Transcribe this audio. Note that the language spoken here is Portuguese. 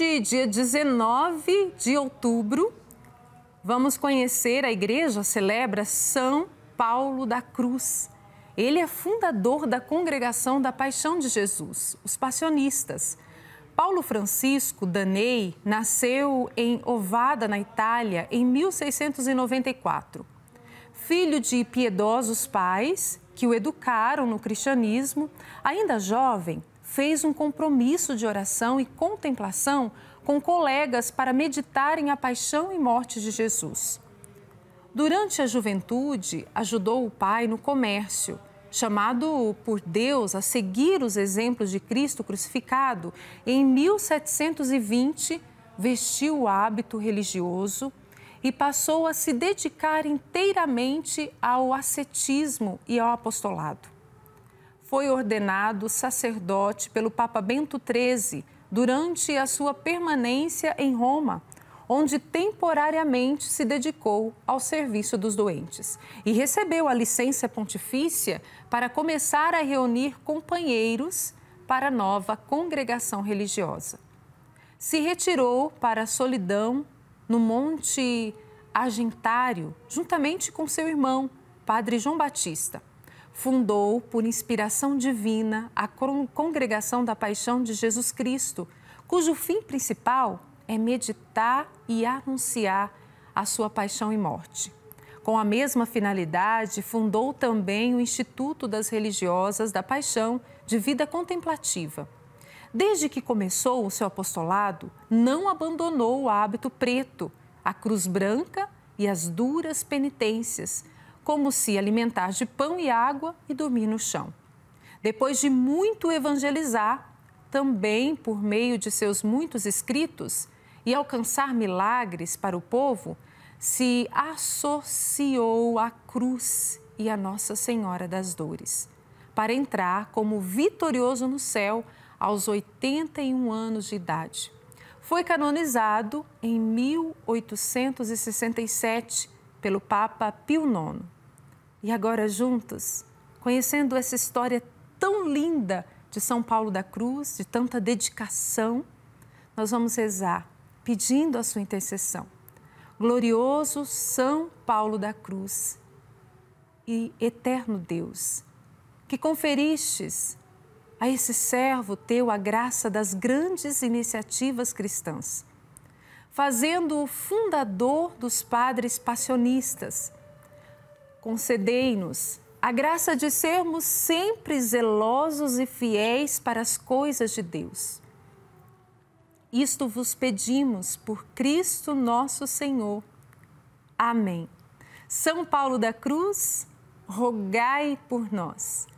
Hoje, dia 19 de outubro, vamos conhecer a igreja celebra São Paulo da Cruz. Ele é fundador da congregação da Paixão de Jesus, os Passionistas. Paulo Francisco Danei nasceu em Ovada, na Itália, em 1694. Filho de piedosos pais que o educaram no cristianismo, ainda jovem, fez um compromisso de oração e contemplação com colegas para meditarem a paixão e morte de Jesus. Durante a juventude, ajudou o pai no comércio, chamado por Deus a seguir os exemplos de Cristo crucificado. Em 1720, vestiu o hábito religioso e passou a se dedicar inteiramente ao ascetismo e ao apostolado. Foi ordenado sacerdote pelo Papa Bento XIII durante a sua permanência em Roma, onde temporariamente se dedicou ao serviço dos doentes e recebeu a licença pontifícia para começar a reunir companheiros para nova congregação religiosa. Se retirou para a solidão no Monte Argentário, juntamente com seu irmão, Padre João Batista. Fundou, por inspiração divina, a Congregação da Paixão de Jesus Cristo, cujo fim principal é meditar e anunciar a sua paixão e morte. Com a mesma finalidade, fundou também o Instituto das Religiosas da Paixão de Vida Contemplativa Desde que começou o seu apostolado, não abandonou o hábito preto, a cruz branca e as duras penitências, como se alimentar de pão e água e dormir no chão. Depois de muito evangelizar, também por meio de seus muitos escritos e alcançar milagres para o povo, se associou à cruz e à Nossa Senhora das Dores, para entrar como vitorioso no céu aos 81 anos de idade. Foi canonizado em 1867 pelo Papa Pio IX. E agora, juntos, conhecendo essa história tão linda de São Paulo da Cruz, de tanta dedicação, nós vamos rezar pedindo a sua intercessão. Glorioso São Paulo da Cruz e eterno Deus, que conferistes a esse servo teu a graça das grandes iniciativas cristãs, fazendo-o fundador dos padres passionistas. Concedei-nos a graça de sermos sempre zelosos e fiéis para as coisas de Deus. Isto vos pedimos por Cristo nosso Senhor. Amém. São Paulo da Cruz, rogai por nós.